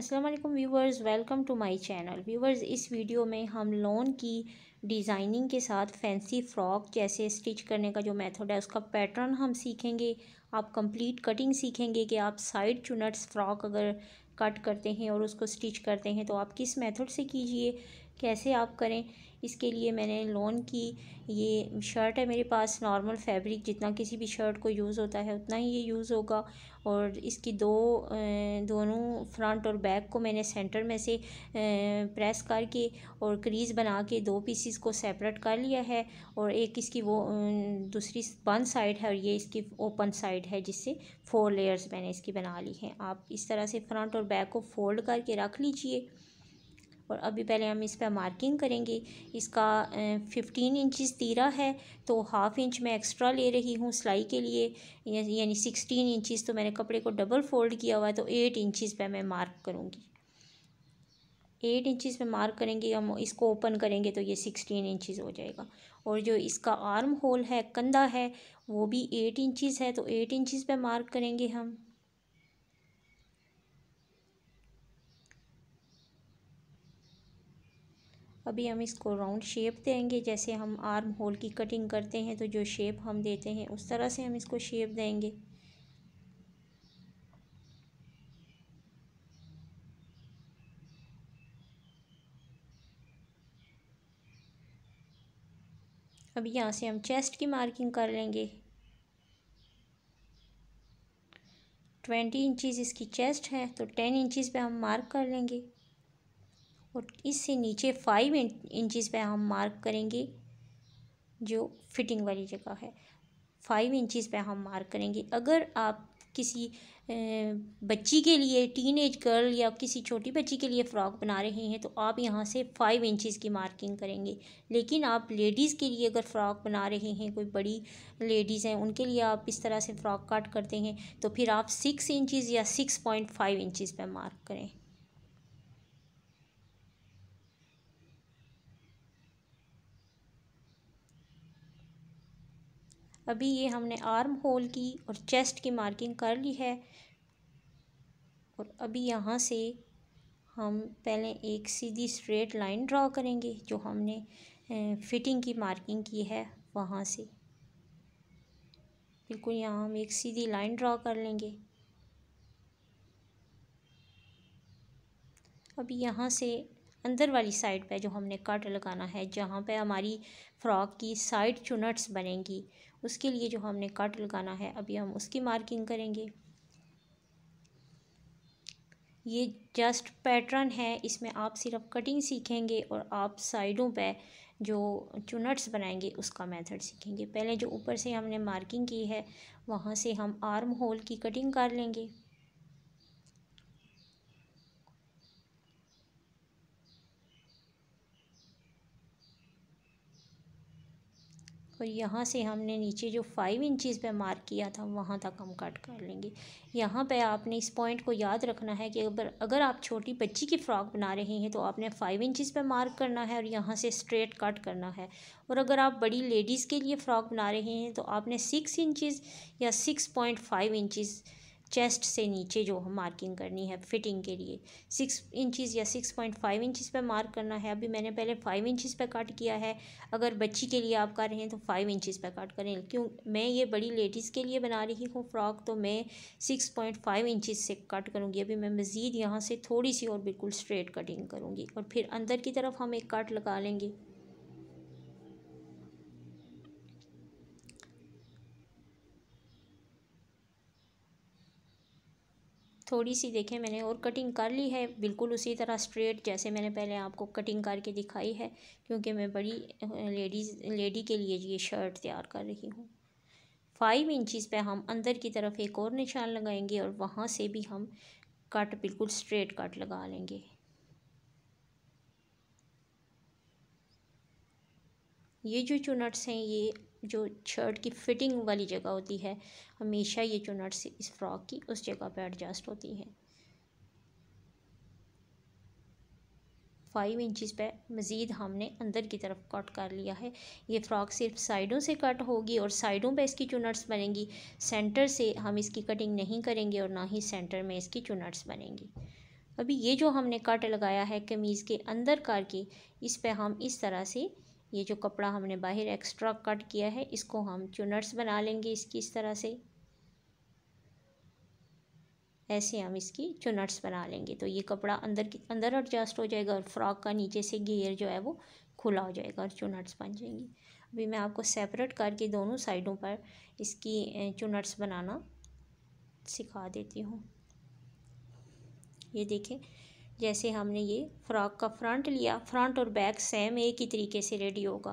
अस्सलाम वालेकुम viewers welcome to my channel viewers इस वीडियो में हम लोन की डिज़ाइनिंग के साथ फैंसी फ़्रॉक जैसे स्टिच करने का जो मेथड है उसका पैटर्न हम सीखेंगे आप कंप्लीट कटिंग सीखेंगे कि आप साइड चुनट्स फ़्रॉक अगर कट करते हैं और उसको स्टिच करते हैं तो आप किस मेथड से कीजिए कैसे आप करें इसके लिए मैंने लोन की ये शर्ट है मेरे पास नॉर्मल फैब्रिक जितना किसी भी शर्ट को यूज़ होता है उतना ही ये यूज़ होगा और इसकी दो दोनों फ्रंट और बैक को मैंने सेंटर में से प्रेस करके और क्रीज़ बना के दो पीसीस को सेपरेट कर लिया है और एक इसकी वो दूसरी बंद साइड है और ये इसकी ओपन साइड है जिससे फोर लेयर्स मैंने इसकी बना ली हैं आप इस तरह से फ्रंट और बैक को फोल्ड करके रख लीजिए और अभी पहले हम इस पर मार्किंग करेंगे इसका फिफ्टीन इंचज़ तीरा है तो हाफ़ इंच मैं एक्स्ट्रा ले रही हूँ सिलाई के लिए यानी सिक्सटीन इंचज़ तो मैंने कपड़े को डबल फोल्ड किया हुआ है तो एट इंचज़ पर मैं मार्क करूँगी एट इंचज़ पर मार्क करेंगे हम इसको ओपन करेंगे तो ये सिक्सटीन इंचज़ हो जाएगा और जो इसका आर्म होल है कंधा है वो भी एट इंचज़ है तो एट इंचज़ पर मार्क करेंगे हम अभी हम इसको राउंड शेप देंगे जैसे हम आर्म होल की कटिंग करते हैं तो जो शेप हम देते हैं उस तरह से हम इसको शेप देंगे अब यहाँ से हम चेस्ट की मार्किंग कर लेंगे ट्वेंटी इंचज़ इसकी चेस्ट है तो टेन इंचज़ पे हम मार्क कर लेंगे और इससे नीचे फाइव इंचज़ पे हम मार्क करेंगे जो फिटिंग वाली जगह है फाइव इंचज़ पे हम मार्क करेंगे अगर आप किसी बच्ची के लिए टीन एज गर्ल या किसी छोटी बच्ची के लिए फ़्रॉक बना रहे हैं तो आप यहाँ से फाइव इंचज़ की मार्किंग करेंगे लेकिन आप लेडीज़ के लिए अगर फ़्रॉक बना रहे हैं कोई बड़ी लेडीज़ हैं उनके लिए आप इस तरह से फ़्रॉक काट करते हैं तो फिर आप सिक्स इंचज़ या सिक्स पॉइंट फाइव इंचज़ पर मार्क करें अभी ये हमने आर्म होल की और चेस्ट की मार्किंग कर ली है और अभी यहाँ से हम पहले एक सीधी स्ट्रेट लाइन ड्रा करेंगे जो हमने फिटिंग की मार्किंग की है वहाँ से बिल्कुल यहाँ हम एक सीधी लाइन ड्रा कर लेंगे अभी यहाँ से अंदर वाली साइड पे जो हमने कट लगाना है जहाँ पे हमारी फ़्रॉक की साइड चुनट्स बनेंगी उसके लिए जो हमने कट लगाना है अभी हम उसकी मार्किंग करेंगे ये जस्ट पैटर्न है इसमें आप सिर्फ कटिंग सीखेंगे और आप साइडों पे जो चुनट्स बनाएंगे उसका मेथड सीखेंगे पहले जो ऊपर से हमने मार्किंग की है वहाँ से हम आर्म होल की कटिंग कर लेंगे और यहाँ से हमने नीचे जो फाइव इंचज़ पे मार्क किया था वहाँ तक हम कट कर लेंगे यहाँ पे आपने इस पॉइंट को याद रखना है कि अगर अगर आप छोटी बच्ची की फ़्रॉक बना रहे हैं तो आपने फाइव इंचज़ पे मार्क करना है और यहाँ से स्ट्रेट कट करना है और अगर आप बड़ी लेडीज़ के लिए फ़्रॉक बना रहे हैं तो आपने सिक्स इंचज़ या six point five inches chest से नीचे जो हम मार्किंग करनी है फिटिंग के लिए सिक्स इंचज़ या सिक्स पॉइंट फाइव इंचज़ पर मार्क करना है अभी मैंने पहले फाइव इंचज़ पर कट किया है अगर बच्ची के लिए आप कर रहे हैं तो फाइव इंचज़ पर कट करें क्यों मैं ये बड़ी लेडीज़ के लिए बना रही हूँ फ़्रॉक तो मैं सिक्स पॉइंट फाइव इंचज़ से कट करूँगी अभी मैं मज़ीद यहाँ से थोड़ी सी और बिल्कुल स्ट्रेट कटिंग करूँगी और फिर अंदर की तरफ हम एक कट लगा लेंगे थोड़ी सी देखें मैंने और कटिंग कर ली है बिल्कुल उसी तरह स्ट्रेट जैसे मैंने पहले आपको कटिंग करके दिखाई है क्योंकि मैं बड़ी लेडीज़ लेडी के लिए ये शर्ट तैयार कर रही हूँ फाइव इंचज़ पे हम अंदर की तरफ एक और निशान लगाएंगे और वहाँ से भी हम कट बिल्कुल स्ट्रेट कट लगा लेंगे ये जो चुनट्स हैं ये जो शर्ट की फ़िटिंग वाली जगह होती है हमेशा ये जो नट्स इस फ्रॉक की उस जगह पर एडजस्ट होती हैं फाइव इंचज़ पे मज़ीद हमने अंदर की तरफ कट कर लिया है ये फ़्रॉक सिर्फ साइडों से कट होगी और साइडों पे इसकी चुनट्स बनेंगी सेंटर से हम इसकी कटिंग नहीं करेंगे और ना ही सेंटर में इसकी चुनट्स बनेंगी अभी ये जो हमने कट लगाया है कमीज़ के अंदर करके इस पर हम इस तरह से ये जो कपड़ा हमने बाहर एक्स्ट्रा कट किया है इसको हम चुनट्स बना लेंगे इसकी इस तरह से ऐसे हम इसकी चुनट्स बना लेंगे तो ये कपड़ा अंदर की अंदर एडजस्ट हो जाएगा और फ्रॉक का नीचे से घेयर जो है वो खुला हो जाएगा और चुनट्स बन जाएंगी अभी मैं आपको सेपरेट करके दोनों साइडों पर इसकी चुनट्स बनाना सिखा देती हूँ ये देखें जैसे हमने ये फ्रॉक का फ्रंट लिया फ्रंट और बैक सेम एक ही तरीके से रेडी होगा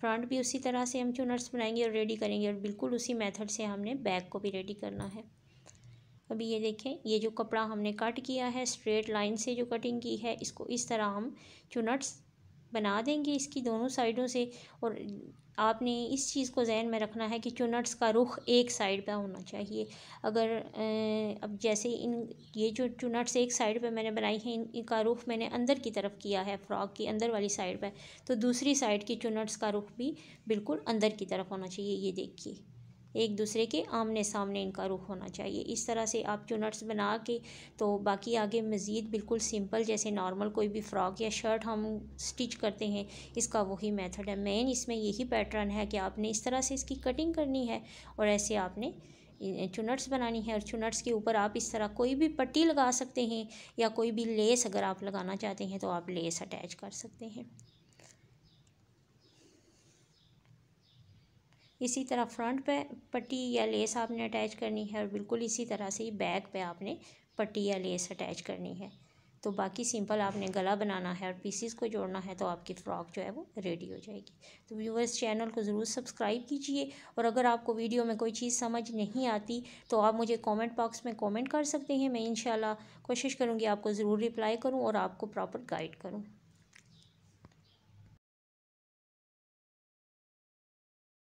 फ्रंट भी उसी तरह से हम चुनर्स बनाएंगे और रेडी करेंगे और बिल्कुल उसी मेथड से हमने बैक को भी रेडी करना है अभी ये देखें ये जो कपड़ा हमने कट किया है स्ट्रेट लाइन से जो कटिंग की है इसको इस तरह हम चुनट्स बना देंगे इसकी दोनों साइडों से और आपने इस चीज़ को जहन में रखना है कि चुनट्स का रुख एक साइड पर होना चाहिए अगर अब जैसे इन ये जो चुनट्स एक साइड पर मैंने बनाई हैं इनका रुख मैंने अंदर की तरफ किया है फ्रॉक की अंदर वाली साइड पर तो दूसरी साइड की चुनट्स का रुख भी बिल्कुल अंदर की तरफ होना चाहिए ये देखिए एक दूसरे के आमने सामने इनका रुख होना चाहिए इस तरह से आप चुनट्स बना के तो बाकी आगे मज़ीद बिल्कुल सिंपल जैसे नॉर्मल कोई भी फ़्रॉक या शर्ट हम स्टिच करते हैं इसका वही मेथड है मेन इसमें यही पैटर्न है कि आपने इस तरह से इसकी कटिंग करनी है और ऐसे आपने चुनट्स बनानी है और चुनट्स के ऊपर आप इस तरह कोई भी पट्टी लगा सकते हैं या कोई भी लेस अगर आप लगाना चाहते हैं तो आप लेस अटैच कर सकते हैं इसी तरह फ्रंट पे पट्टी या लेस आपने अटैच करनी है और बिल्कुल इसी तरह से ही बैक पे आपने पट्टी या लेस अटैच करनी है तो बाकी सिंपल आपने गला बनाना है और पीसीस को जोड़ना है तो आपकी फ़्रॉक जो है वो रेडी हो जाएगी तो व्यूवर्स चैनल को ज़रूर सब्सक्राइब कीजिए और अगर आपको वीडियो में कोई चीज़ समझ नहीं आती तो आप मुझे कमेंट बॉक्स में कमेंट कर सकते हैं मैं इंशाल्लाह कोशिश करूँगी आपको ज़रूर रिप्लाई करूँ और आपको प्रॉपर गाइड करूँ